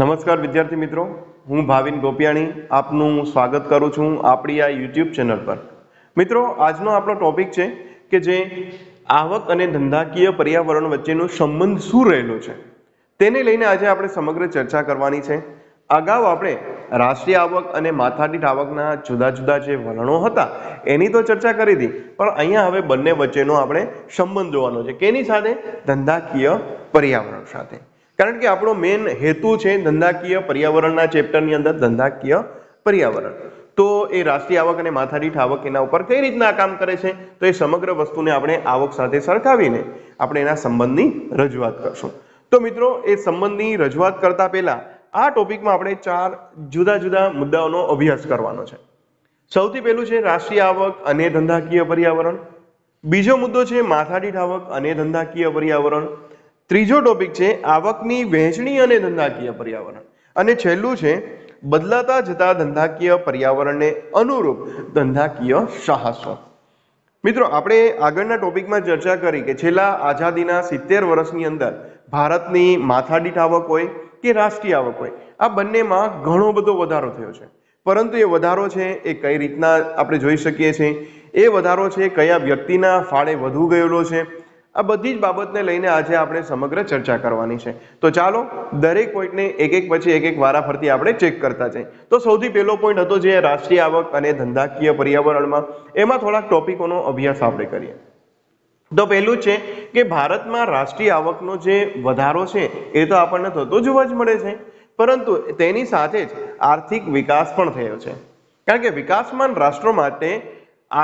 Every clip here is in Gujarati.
નમસ્કાર વિદ્યાર્થી મિત્રો હું ભાવિન ગોપિયાણી આપનું સ્વાગત કરું છું આપણી આ યુટ્યુબ ચેનલ પર મિત્રો આજનો આપણો ટોપિક છે કે જે આવક અને ધંધાકીય પર્યાવરણ વચ્ચેનો સંબંધ શું રહેલો છે તેને લઈને આજે આપણે સમગ્ર ચર્ચા કરવાની છે અગાઉ આપણે રાષ્ટ્રીય આવક અને માથાદીઠ આવકના જુદા જુદા જે વલણો હતા એની તો ચર્ચા કરી હતી પણ અહીંયા હવે બંને વચ્ચેનો આપણે સંબંધ જોવાનો છે કેની સાથે ધંધાકીય પર્યાવરણ સાથે કારણ કે આપણો મેઇન હેતુ છે ધંધાકીય પર્યાવરણના ચેપ્ટરની અંદર ધંધાકીય પર્યાવરણ તો એ રાષ્ટ્રીય આવક અને માથાદીઠ આવક એના ઉપર કઈ રીતના કામ કરે છે તો એ સમગ્ર વસ્તુને આપણે આવક સાથે સરખાવીને આપણે એના સંબંધની રજૂઆત કરશું તો મિત્રો એ સંબંધની રજૂઆત કરતા પહેલા આ ટોપિકમાં આપણે ચાર જુદા જુદા મુદ્દાઓનો અભ્યાસ કરવાનો છે સૌથી પહેલું છે રાષ્ટ્રીય આવક અને ધંધાકીય પર્યાવરણ બીજો મુદ્દો છે માથાદીઠ આવક અને ધંધાકીય પર્યાવરણ ત્રીજો ટોપિક છે આવકની વહેંચણી અને ધંધાકીય પર્યાવરણ અને છેલ્લું છે બદલાતા જતા ધંધાકીય પર્યાવરણને અનુરૂપ ધંધાકીય સાહસો મિત્રો આપણે આગળના ટોપિકમાં ચર્ચા કરી કે છેલ્લા આઝાદીના સિત્તેર વર્ષની અંદર ભારતની માથાદીઠ આવક હોય કે રાષ્ટ્રીય આવક હોય આ બંનેમાં ઘણો બધો વધારો થયો છે પરંતુ એ વધારો છે એ કઈ રીતના આપણે જોઈ શકીએ છીએ એ વધારો છે કયા વ્યક્તિના ફાળે વધુ ગયેલો છે આ બધી જ બાબતને લઈને આજે આપણે સમગ્ર ચર્ચા કરવાની છે તો ચાલો દરેક પોઈન્ટને એક એક પછી એક એક વારાફરતી આપણે ચેક કરતા જઈએ તો સૌથી પહેલો પોઈન્ટ હતો જે રાષ્ટ્રીય આવક અને ધંધાકીય પર્યાવરણમાં એમાં થોડાક ટોપિકોનો અભ્યાસ આપણે કરીએ તો પહેલું છે કે ભારતમાં રાષ્ટ્રીય આવકનો જે વધારો છે એ તો આપણને થતો જોવા જ મળે છે પરંતુ તેની સાથે જ આર્થિક વિકાસ પણ થયો છે કારણ કે વિકાસમાન રાષ્ટ્રો માટે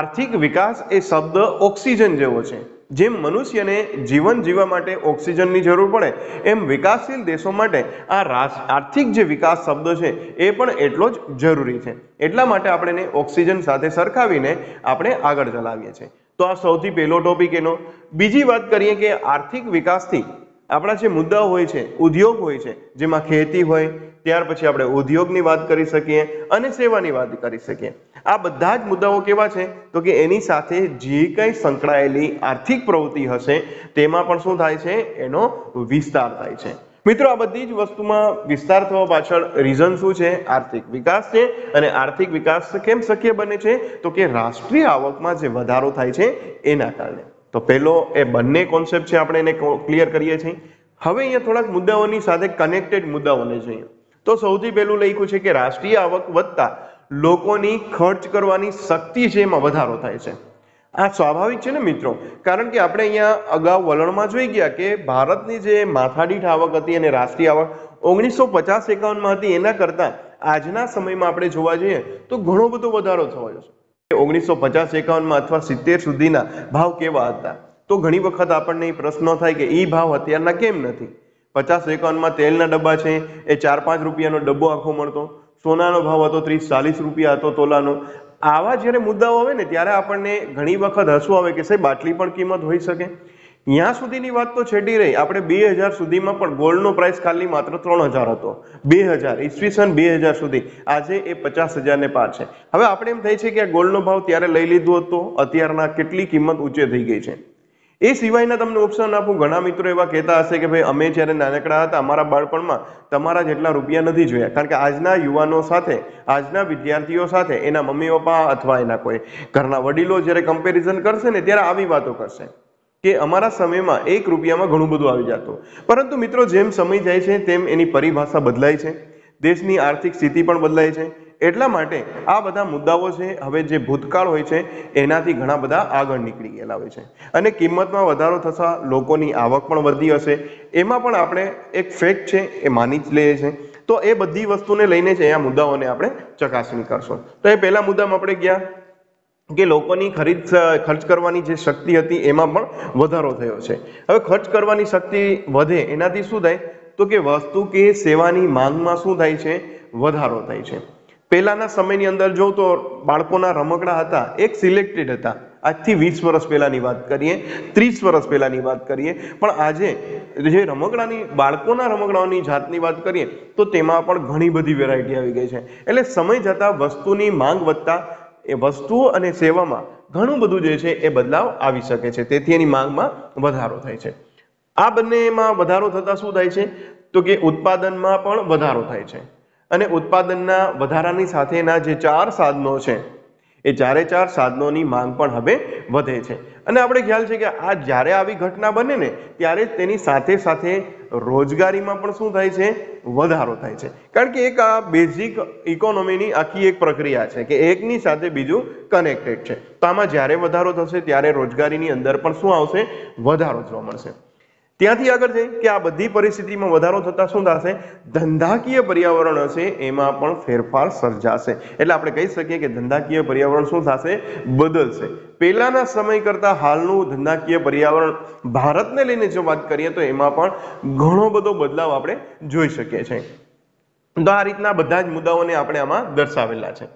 આર્થિક વિકાસ એ શબ્દ ઓક્સિજન જેવો છે જેમ મનુષ્યને જીવન જીવવા માટે ઓક્સિજનની જરૂર પડે એમ વિકાસશીલ દેશો માટે આ રાસ આર્થિક જે વિકાસ શબ્દ છે એ પણ એટલો જ જરૂરી છે એટલા માટે આપણે એને ઓક્સિજન સાથે સરખાવીને આપણે આગળ ચલાવીએ છીએ તો આ સૌથી પહેલો ટોપિક એનો બીજી વાત કરીએ કે આર્થિક વિકાસથી આપણા જે મુદ્દાઓ હોય છે ઉદ્યોગ હોય છે જેમાં ખેતી હોય ત્યાર પછી આપણે ઉદ્યોગની વાત કરી શકીએ અને સેવાની વાત કરી શકીએ આ બધા જ મુદ્દાઓ કેવા છે તો કે એની સાથે જે કંઈ સંકળાયેલી આર્થિક પ્રવૃત્તિ હશે તેમાં પણ શું થાય છે એનો વિસ્તાર થાય છે મિત્રો આ બધી જ વસ્તુમાં વિસ્તાર થવા પાછળ રીઝન શું છે આર્થિક વિકાસ છે અને આર્થિક વિકાસ કેમ શક્ય બને છે તો કે રાષ્ટ્રીય આવકમાં જે વધારો થાય છે એના કારણે તો પહેલો એ બંને કોન્સેપ્ટ છે આપણે એને ક્લિયર કરીએ છીએ હવે અહીંયા થોડાક મુદ્દાઓની સાથે કનેક્ટેડ મુદ્દાઓને જોઈએ તો સૌથી પહેલું લખ્યું છે કે રાષ્ટ્રીય આવક વધતા લોકોની ખર્ચ કરવાની શક્તિ છે એમાં વધારો થાય છે આ સ્વાભાવિક છે ને મિત્રો કારણ કે આપણે અહીંયા અગાઉ વલણમાં જોઈ ગયા કે ભારતની જે માથાદીઠ આવક હતી અને રાષ્ટ્રીય આવક ઓગણીસો પચાસ એકાવનમાં હતી એના કરતાં આજના સમયમાં આપણે જોવા જઈએ તો ઘણો બધો વધારો થયો છે ઓગણીસો પચાસ એકાવનમાં અથવા સિત્તેર સુધીના ભાવ કેવા હતા તો ઘણી વખત આપણને એ પ્રશ્ન થાય કે એ ભાવ અત્યારના કેમ નથી પચાસ એકાવનમાં તેલના ડબ્બા છે એ ચાર પાંચ રૂપિયાનો ડબ્બો આખો મળતો સોનાનો ભાવ હતો ત્રીસ ચાલીસ રૂપિયા હતો તોલાનો આવા જ્યારે મુદ્દાઓ આવે ને ત્યારે આપણને ઘણી વખત હસવું આવે કે સાહેબ બાટલી પણ કિંમત હોઈ શકે ત્યાં સુધીની વાત તો છેટી રહી આપણે બે હજાર સુધીમાં પણ ગોલ્ડનો પ્રાઇસ ખાલી માત્ર ત્રણ હજાર હતો બે હજાર ઈસવીસન બે હજાર સુધી આજે એ પચાસ હજારને પાર છે હવે આપણે એમ થાય છે કે આ ગોલ્ડનો ભાવ ત્યારે લઈ લીધો હતો અત્યારના કેટલી કિંમત ઊંચે થઈ ગઈ છે એ સિવાયના તમને ઓપ્શન આપું ઘણા મિત્રો એવા કહેતા હશે કે ભાઈ અમે જ્યારે નાનકડા હતા અમારા બાળપણમાં તમારા જેટલા રૂપિયા નથી જોયા કારણ કે આજના યુવાનો સાથે આજના વિદ્યાર્થીઓ સાથે એના મમ્મી પપ્પા અથવા એના કોઈ ઘરના વડીલો જ્યારે કમ્પેરિઝન કરશે ને ત્યારે આવી વાતો કરશે કે અમારા સમયમાં એક રૂપિયામાં ઘણું બધું આવી જતું પરંતુ મિત્રો જેમ સમય જાય છે તેમ એની પરિભાષા બદલાય છે દેશની આર્થિક સ્થિતિ પણ બદલાય છે એટલા માટે આ બધા મુદ્દાઓ છે હવે જે ભૂતકાળ હોય છે એનાથી ઘણા બધા આગળ નીકળી ગયેલા હોય છે અને કિંમતમાં વધારો થતાં લોકોની આવક પણ વધી હશે એમાં પણ આપણે એક ફેક્ટ છે એ માની જ લઈએ છીએ તો એ બધી વસ્તુને લઈને છે આ મુદ્દાઓને આપણે ચકાસણી કરશું તો એ પહેલા મુદ્દામાં આપણે ગયા કે લોકોની ખરીદ ખર્ચ કરવાની જે શક્તિ હતી એમાં પણ વધારો થયો છે હવે ખર્ચ કરવાની શક્તિ વધે એનાથી શું થાય તો કે વસ્તુ કે સેવાની માંગમાં શું થાય છે વધારો થાય છે પહેલાના સમયની અંદર જોઉં તો બાળકોના રમકડા હતા એક સિલેક્ટેડ હતા આજથી વીસ વર્ષ પહેલાંની વાત કરીએ ત્રીસ વર્ષ પહેલાંની વાત કરીએ પણ આજે જે રમકડાની બાળકોના રમકડાઓની જાતની વાત કરીએ તો તેમાં પણ ઘણી બધી વેરાયટી આવી ગઈ છે એટલે સમય જતાં વસ્તુની માંગ વધતા એ વસ્તુઓ અને સેવામાં ઘણું બધું જે છે એ બદલાવ આવી શકે છે તેથી એની માંગમાં વધારો થાય છે આ બંનેમાં વધારો થતાં શું થાય છે તો કે ઉત્પાદનમાં પણ વધારો થાય છે અને ઉત્પાદનના વધારાની સાથેના જે ચાર સાધનો છે એ ચારે ચાર સાધનોની માંગ પણ હવે વધે છે અને આપણે ખ્યાલ છે કે આ જ્યારે આવી ઘટના બને ને ત્યારે તેની સાથે સાથે રોજગારીમાં પણ શું થાય છે વધારો થાય છે કારણ કે એક આ બેઝિક ઇકોનોમીની આખી એક પ્રક્રિયા છે કે એકની સાથે બીજું કનેક્ટેડ છે તો આમાં જ્યારે વધારો થશે ત્યારે રોજગારીની અંદર પણ શું આવશે વધારો જોવા મળશે ત્યાંથી આગળ છે કે આ બધી પરિસ્થિતિમાં વધારો થતાં શું થશે ધંધાકીય પર્યાવરણ હશે એમાં પણ ફેરફાર સર્જાશે એટલે આપણે કહી શકીએ કે ધંધાકીય પર્યાવરણ શું થશે બદલશે પહેલાના સમય કરતાં હાલનું ધંધાકીય પર્યાવરણ ભારતને લઈને જો વાત કરીએ તો એમાં પણ ઘણો બધો બદલાવ આપણે જોઈ શકીએ છીએ તો આ રીતના બધા જ મુદ્દાઓને આપણે આમાં દર્શાવેલા છે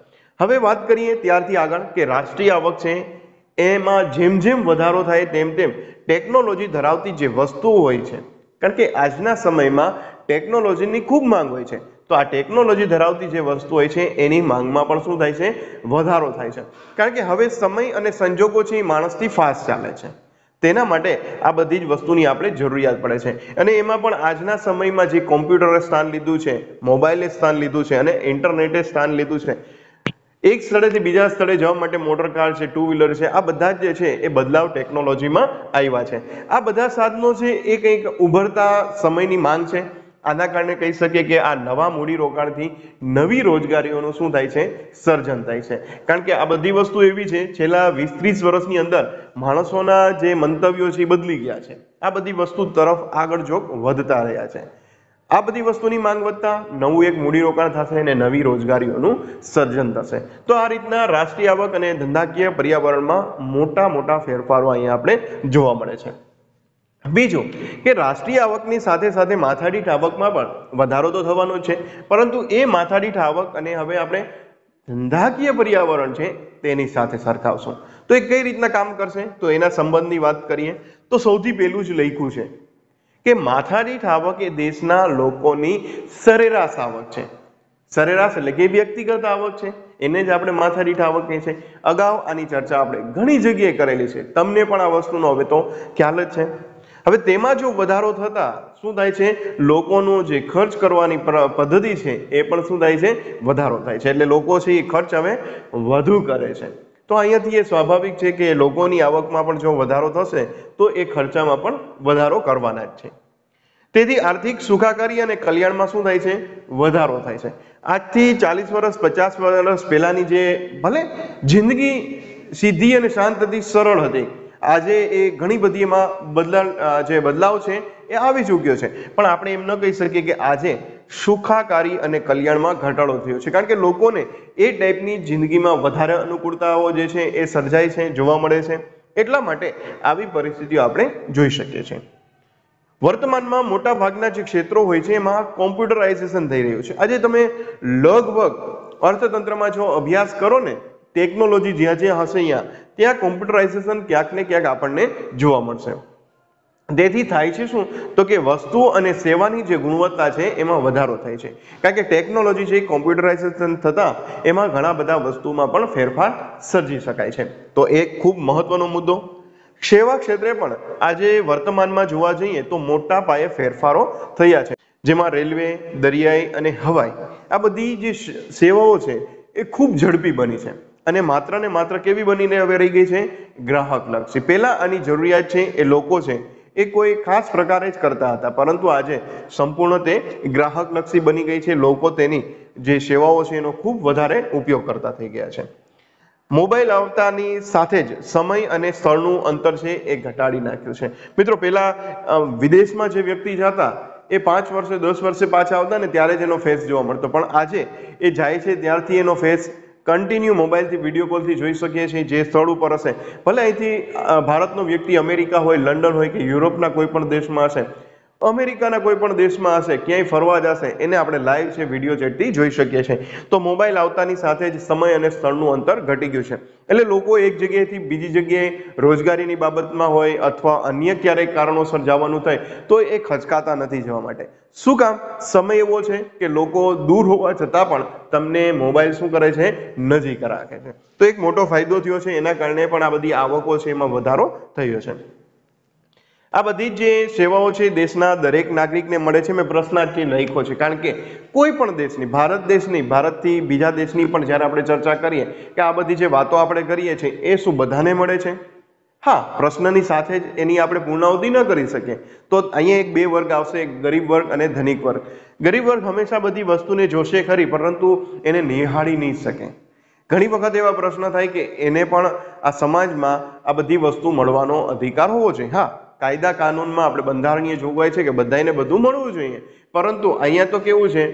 હવે વાત કરીએ ત્યારથી આગળ કે રાષ્ટ્રીય આવક છે એમાં જેમ જેમ વધારો થાય તેમ તેમ ટેકનોલોજી ધરાવતી જે વસ્તુઓ હોય છે કારણ કે આજના સમયમાં ટેકનોલોજીની ખૂબ માંગ હોય છે તો આ ટેકનોલોજી ધરાવતી જે વસ્તુ હોય છે એની માંગમાં પણ શું થાય છે વધારો થાય છે કારણ કે હવે સમય અને સંજોગો છે એ માણસથી ફાસ્ટ ચાલે છે તેના માટે આ બધી જ વસ્તુની આપણે જરૂરિયાત પડે છે અને એમાં પણ આજના સમયમાં જે કોમ્પ્યુટરે સ્થાન લીધું છે મોબાઈલે સ્થાન લીધું છે અને ઇન્ટરનેટે સ્થાન લીધું છે એક સ્થળેથી બીજા સ્થળે જવા માટે મોટર કાર છે ટુ વ્હીલર છે આ બધા જે છે એ બદલાવ ટેકનોલોજીમાં આવ્યા છે આ બધા સાધનો છે એ કંઈક ઉભરતા સમયની માંગ છે આના કારણે કહી શકીએ કે આ નવા મૂડીરોકાણથી નવી રોજગારીઓનું શું થાય છે સર્જન થાય છે કારણ કે આ બધી વસ્તુ એવી છે છેલ્લા વીસ ત્રીસ વર્ષની અંદર માણસોના જે મંતવ્યો છે એ બદલી ગયા છે આ બધી વસ્તુ તરફ આગળ જોક વધતા રહ્યા છે આ બધી વસ્તુની માંગ વધતા નવું એક મૂડીરોકાણ થશે અને નવી રોજગારીઓનું સર્જન થશે તો આ રીતના રાષ્ટ્રીય આવક અને ધંધાકીય પર્યાવરણમાં મોટા મોટા ફેરફારો અહીંયા આપણે જોવા મળે છે બીજું કે રાષ્ટ્રીય આવકની સાથે સાથે માથાદીઠ આવકમાં પણ વધારો તો થવાનો છે પરંતુ એ માથાદીઠ આવક અને હવે આપણે ધંધાકીય પર્યાવરણ છે તેની સાથે સરખાવશું તો એ કઈ રીતના કામ કરશે તો એના સંબંધની વાત કરીએ તો સૌથી પહેલું જ લખ્યું છે કે માથાની આવક એ દેશના લોકોની સરેરાશ આવક છે સરેરાશ એટલે કે વ્યક્તિગત આવક છે એને જ આપણે માથાદીઠ આવક કહે છે અગાઉ આની ચર્ચા આપણે ઘણી જગ્યાએ કરેલી છે તમને પણ આ વસ્તુનો હવે તો ખ્યાલ જ છે હવે તેમાં જો વધારો થતા શું થાય છે લોકોનો જે ખર્ચ કરવાની પદ્ધતિ છે એ પણ શું થાય છે વધારો થાય છે એટલે લોકો છે એ ખર્ચ હવે વધુ કરે છે તો અહીંયાથી એ સ્વાભાવિક છે કે લોકોની આવકમાં પણ જો વધારો થશે તો એ ખર્ચામાં પણ વધારો કરવાના જ છે તેથી આર્થિક સુખાકારી અને કલ્યાણમાં શું થાય છે વધારો થાય છે આજથી ચાલીસ વર્ષ પચાસ વર્ષ પહેલાંની જે ભલે જિંદગી સીધી અને શાંત હતી સરળ હતી આજે એ ઘણી બધી એમાં બદલાવ જે બદલાવ છે એ આવી ચૂક્યો છે પણ આપણે એમ ન કહી શકીએ કે આજે સુખાકારી અને કલ્યાણમાં ઘટાડો થયો છે કારણ કે લોકોને એ ટાઈપની જિંદગીમાં વધારે અનુકૂળતાઓ જે છે એ સર્જાય છે જોવા મળે છે એટલા માટે આવી પરિસ્થિતિઓ આપણે જોઈ શકીએ છીએ વર્તમાનમાં મોટા ભાગના જે ક્ષેત્રો હોય છે એમાં કોમ્પ્યુટરાઇઝેશન થઈ રહ્યું છે આજે તમે લગભગ અર્થતંત્રમાં જો અભ્યાસ કરો ને ટેકનોલોજી જ્યાં જ્યાં હશે ત્યાં ત્યાં કોમ્પ્યુટરાઇઝેશન ક્યાંક ને ક્યાંક આપણને જોવા મળશે તેથી થાય છે શું તો કે વસ્તુઓ અને સેવાની જે ગુણવત્તા છે એમાં વધારો થાય છે કારણ કે ટેકનોલોજી છે કોમ્પ્યુટરાઇઝેશન થતાં એમાં ઘણા બધા વસ્તુમાં પણ ફેરફાર સર્જી શકાય છે તો એ ખૂબ મહત્વનો મુદ્દો સેવા ક્ષેત્રે પણ આજે વર્તમાનમાં જોવા જઈએ તો મોટા પાયે ફેરફારો થયા છે જેમાં રેલવે દરિયાઈ અને હવાઈ આ બધી જે સેવાઓ છે એ ખૂબ ઝડપી બની છે અને માત્ર ને માત્ર કેવી બનીને હવે રહી ગઈ છે ગ્રાહક લક્ષી પહેલાં આની જરૂરિયાત છે એ લોકો છે એ કોઈ ખાસ પ્રકારે જ કરતા હતા પરંતુ આજે સંપૂર્ણ તે ગ્રાહકલક્ષી બની ગઈ છે લોકો તેની જે સેવાઓ છે એનો ખૂબ વધારે ઉપયોગ કરતા થઈ ગયા છે મોબાઈલ આવતાની સાથે જ સમય અને સ્થળનું અંતર છે એ ઘટાડી નાખ્યું છે મિત્રો પહેલા વિદેશમાં જે વ્યક્તિ જતા એ પાંચ વર્ષે દસ વર્ષે પાછા આવતા ને ત્યારે જ એનો ફેસ જોવા મળતો પણ આજે એ જાય છે ત્યારથી એનો ફેસ કન્ટિન્યુ મોબાઈલથી વિડીયો કોલથી જોઈ શકીએ છીએ જે સ્થળ ઉપર હશે ભલે અહીંથી ભારતનો વ્યક્તિ અમેરિકા હોય લંડન હોય કે યુરોપના કોઈ પણ દેશમાં હશે અમેરિકાના કોઈ પણ દેશમાં હશે ક્યાંય ફરવા જશે એને આપણે લાઈવ છે વિડીયો ચેટથી જોઈ શકીએ છીએ તો મોબાઈલ આવતાની સાથે જ સમય અને સ્થળનું અંતર ઘટી ગયું છે એટલે લોકો એક જગ્યાએથી બીજી જગ્યાએ રોજગારીની બાબતમાં હોય અથવા અન્ય ક્યારેક કારણોસર જવાનું થાય તો એ ખચકાતા નથી જવા માટે શું કામ સમય એવો છે કે લોકો દૂર હોવા છતાં પણ તમને મોબાઈલ શું કરે છે નજીક રાખે છે તો એક મોટો ફાયદો થયો છે એના કારણે પણ આ બધી આવકો છે એમાં વધારો થયો છે આ બધી જે સેવાઓ છે દેશના દરેક નાગરિકને મળે છે મેં પ્રશ્નાર્થી લખ્યો છે કારણ કે કોઈ પણ દેશની ભારત દેશની ભારતથી બીજા દેશની પણ જ્યારે આપણે ચર્ચા કરીએ કે આ બધી જે વાતો આપણે કરીએ છીએ એ શું બધાને મળે છે હા પ્રશ્નની સાથે જ એની આપણે પૂર્ણાવધિ ન કરી શકીએ તો અહીંયા એક બે વર્ગ આવશે એક ગરીબ વર્ગ અને ધનિક વર્ગ ગરીબ વર્ગ હંમેશા બધી વસ્તુને જોશે ખરી પરંતુ એને નિહાળી નહીં શકે ઘણી વખત એવા પ્રશ્ન થાય કે એને પણ આ સમાજમાં આ બધી વસ્તુ મળવાનો અધિકાર હોવો જોઈએ હા કાયદા કાનૂનમાં આપણે બંધારણીય જોગવાઈ છે કે બધાને બધું મળવું જોઈએ પરંતુ અહીંયા તો કેવું છે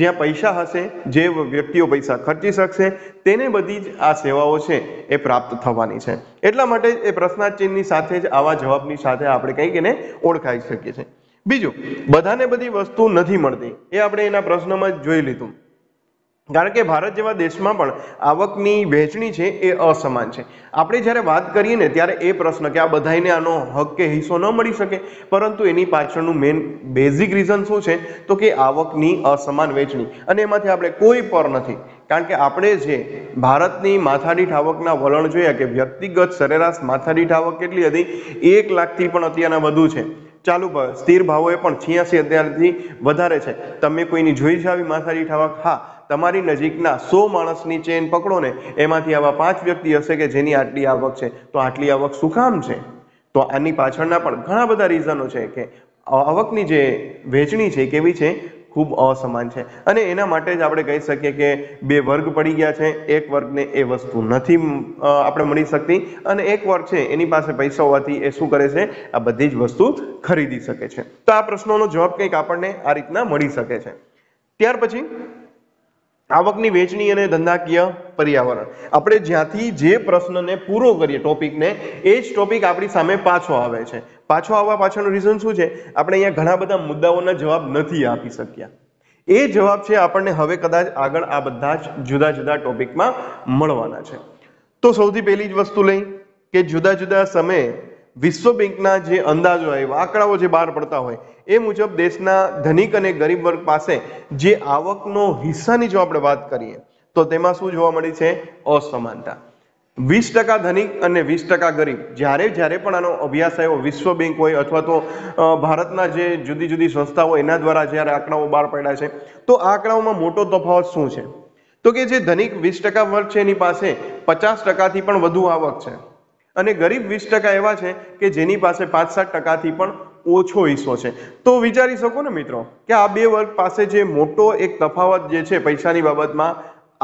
જ્યાં પૈસા હશે જે વ્યક્તિઓ પૈસા ખર્ચી શકશે તેને બધી જ આ સેવાઓ છે એ પ્રાપ્ત થવાની છે એટલા માટે એ પ્રશ્નાર્થ ચિહ્નની સાથે જ આવા જવાબની સાથે આપણે કંઈક એને ઓળખાવી શકીએ છીએ બીજું બધાને બધી વસ્તુ નથી મળતી એ આપણે એના પ્રશ્નમાં જ જોઈ લીધું કારણ કે ભારત જેવા દેશમાં પણ આવકની વહેંચણી છે એ અસમાન છે આપણે જ્યારે વાત કરીએ ને ત્યારે એ પ્રશ્ન કે આ બધાને આનો હક કે હિસ્સો ન મળી શકે પરંતુ એની પાછળનું મેઇન બેઝિક રીઝન શું છે તો કે આવકની અસમાન વહેંચણી અને એમાંથી આપણે કોઈ પર નથી કારણ કે આપણે જે ભારતની માથાદીઠ આવકના વલણ જોયા કે વ્યક્તિગત સરેરાશ માથાદીઠ આવક કેટલી હતી એક લાખથી પણ અત્યારના વધુ છે ચાલુ સ્થિર ભાવોએ પણ છ્યાસી અત્યારથી વધારે છે તમે કોઈની જોઈ છે આવી માથાદીઠ આવક હા તમારી નજીકના સો માણસની ચેન પકડો ને એમાંથી આવા પાંચ વ્યક્તિ હશે કે જેની આટલી આવક છે તો આટલી આવક શું કામ છે તો આની પાછળના પણ ઘણા બધા રીઝનો છે કે આવકની જે વહેંચણી છે કેવી છે ખૂબ અસમાન છે અને એના માટે જ આપણે કહી શકીએ કે બે વર્ગ પડી ગયા છે એક વર્ગને એ વસ્તુ નથી આપણે મળી શકતી અને એક વર્ગ છે એની પાસે પૈસા હોવાથી એ શું કરે છે આ બધી જ વસ્તુ ખરીદી શકે છે તો આ પ્રશ્નોનો જવાબ કંઈક આપણને આ રીતના મળી શકે છે ત્યાર પછી આવકની વેચણી અને ધંધાકીય પર્યાવરણ આપણે જ્યાંથી જે પ્રશ્નને પૂરો કરીએ ટોપિકને એ જ ટોપિક આપણી સામે પાછો આવે છે પાછો આવવા પાછળનું રીઝન શું છે આપણે અહીંયા ઘણા બધા મુદ્દાઓના જવાબ નથી આપી શક્યા એ જવાબ છે આપણને હવે કદાચ આગળ આ બધા જ જુદા જુદા ટોપિકમાં મળવાના છે તો સૌથી પહેલી જ વસ્તુ લઈ કે જુદા જુદા સમયે વિશ્વ બેંકના જે અંદાજો આવ્યા આંકડાઓ જે બહાર પડતા હોય એ મુજબ દેશના ધનિક અને ગરીબ વર્ગ પાસે જે આવકનો હિસ્સાની જો આપણે વાત કરીએ તો તેમાં શું જોવા મળી છે અસમાનતા વીસ ટકા ધનિક અને વીસ ટકા ગરીબ જ્યારે જ્યારે પણ આનો અભ્યાસ આવ્યો વિશ્વ બેંક હોય અથવા તો ભારતના જે જુદી જુદી સંસ્થાઓ એના દ્વારા જ્યારે આંકડાઓ બહાર પડ્યા છે તો આ આંકડાઓમાં મોટો તફાવત શું છે તો કે જે ધનિક વીસ ટકા વર્ગ છે એની પાસે પચાસ ટકાથી પણ વધુ આવક છે અને ગરીબ વીસ ટકા એવા છે કે જેની પાસે પાંચ સાત ટકાથી પણ ઓછો હિસ્સો છે તો વિચારી શકો ને મિત્રો કે આ બે વર્ગ પાસે જે મોટો એક તફાવત જે છે પૈસાની બાબતમાં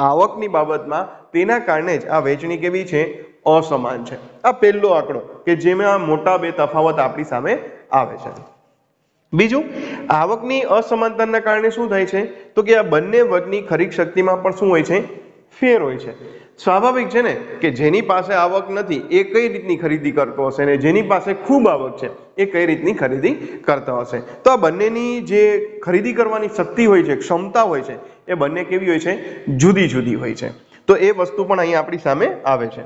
આવકની બાબતમાં તેના કારણે જ આ વેચણી કેવી છે અસમાન છે આ પહેલો આંકડો કે જેમાં મોટા બે તફાવત આપણી સામે આવે છે બીજું આવકની અસમાનતાના કારણે શું થાય છે તો કે આ બંને વર્ગની ખરીદ શક્તિમાં પણ શું હોય છે ફેર હોય છે સ્વાભાવિક છે ને કે જેની પાસે આવક નથી એ કઈ રીતની ખરીદી કરતો હશે ને જેની પાસે ખૂબ આવક છે એ કઈ રીતની ખરીદી કરતો હશે તો આ બંનેની જે ખરીદી કરવાની શક્તિ હોય છે ક્ષમતા હોય છે એ બંને કેવી હોય છે જુદી જુદી હોય છે તો એ વસ્તુ પણ અહીં આપણી સામે આવે છે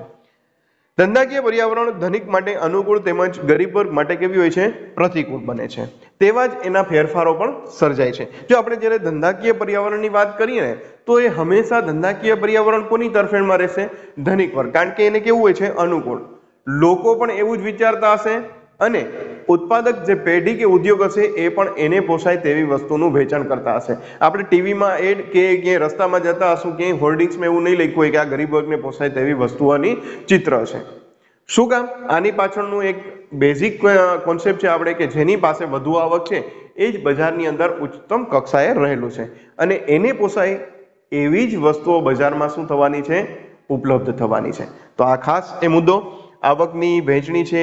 ધંધાકીય પર્યાવરણ ધનિક માટે અનુકૂળ તેમજ ગરીબ વર્ગ માટે કેવી હોય છે પ્રતિકૂળ બને છે તેવા જ એના ફેરફારો પણ સર્જાય છે જો આપણે જ્યારે ધંધાકીય પર્યાવરણની વાત કરીએ તો એ હંમેશા ધંધાકીય પર્યાવરણ કોની તરફેણમાં રહેશે ધનિક વર્ગ કારણ કે એને કેવું હોય છે અનુકૂળ લોકો પણ એવું જ વિચારતા હશે અને ઉત્પાદક જે પેઢી કે ઉદ્યોગ હશે એ પણ એને પોસાય તેવી વસ્તુનું વેચાણ કરતા હશે આપણે ટીવીમાં એડ કે ક્યાંય રસ્તામાં જતા હશું ક્યાંય હોર્ડિંગ્સમાં એવું નહીં લખ્યું હોય કે આ ગરીબ વર્ગને પોસાય તેવી વસ્તુઓની ચિત્ર છે શું કામ આની પાછળનું એક બેઝિક કોન્સેપ્ટ છે આપણે કે જેની પાસે વધુ આવક છે એ જ બજારની અંદર ઉચ્ચતમ કક્ષાએ રહેલું છે અને એને પોસાય એવી જ વસ્તુઓ બજારમાં શું થવાની છે ઉપલબ્ધ થવાની છે તો આ ખાસ એ મુદ્દો આવકની વહેંચણી છે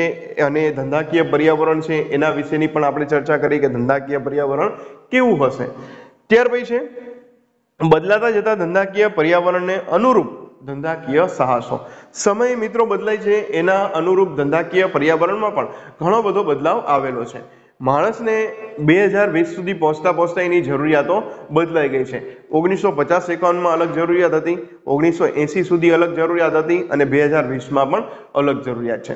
અને ધંધાકીય પર્યાવરણ છે એના વિશેની પણ આપણે ચર્ચા કરી કે ધંધાકીય પર્યાવરણ કેવું હશે ત્યાર પછી છે બદલાતા જતા ધંધાકીય પર્યાવરણને અનુરૂપ ધંધાકીય સાહસો સમય મિત્રો બદલાય છે એના અનુરૂપ ધંધાકીય પર્યાવરણમાં પણ ઘણો બધો બદલાવ આવેલો છે માણસને બે હજાર વીસ સુધી પહોંચતા પહોંચતા એની જરૂરિયાતો બદલાઈ ગઈ છે ઓગણીસો પચાસ એકાવનમાં અલગ જરૂરિયાત હતી ઓગણીસો એંસી સુધી અલગ જરૂરિયાત હતી અને બે હજાર વીસમાં પણ અલગ જરૂરિયાત છે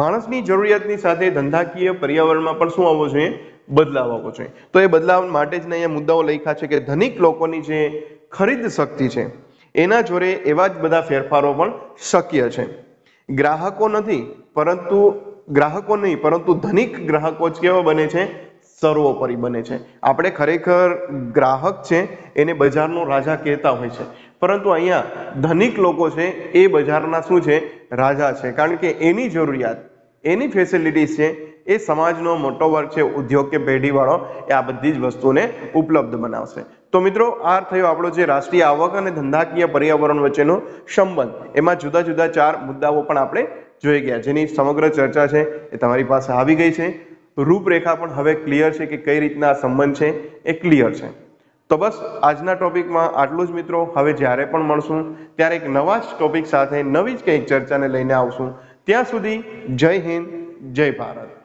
માણસની જરૂરિયાતની સાથે ધંધાકીય પર્યાવરણમાં પણ શું આવવું જોઈએ બદલાવ આવવો જોઈએ તો એ બદલાવ માટે જ અહીંયા મુદ્દાઓ લખ્યા છે કે ધનિક લોકોની જે ખરીદ શક્તિ છે એના જોડે એવા જ બધા ફેરફારો પણ શક્ય છે ગ્રાહકો નથી પરંતુ ગ્રાહકો નહીં પરંતુ ધનિક ગ્રાહકો જ કેવા બને છે સર્વોપરી બને છે આપણે ખરેખર ગ્રાહક છે એને બજારનો રાજા કહેતા હોય છે પરંતુ અહીંયા ધનિક લોકો છે એ બજારના શું છે રાજા છે કારણ કે એની જરૂરિયાત એની ફેસિલિટીઝ છે એ સમાજનો મોટો વર્ગ છે ઉદ્યોગ કે પેઢીવાળો એ આ બધી જ વસ્તુને ઉપલબ્ધ બનાવશે તો મિત્રો આ થયો આપણો જે રાષ્ટ્રીય આવક અને ધંધાકીય પર્યાવરણ વચ્ચેનો સંબંધ એમાં જુદા જુદા ચાર મુદ્દાઓ પણ આપણે જોઈ ગયા જેની સમગ્ર ચર્ચા છે એ તમારી પાસે આવી ગઈ છે રૂપરેખા પણ હવે ક્લિયર છે કે કઈ રીતના સંબંધ છે એ ક્લિયર છે તો બસ આજના ટોપિકમાં આટલું જ મિત્રો હવે જ્યારે પણ મળશું ત્યારે એક નવા જ ટોપિક સાથે નવી જ કંઈક ચર્ચાને લઈને આવશું ત્યાં સુધી જય હિન્દ જય ભારત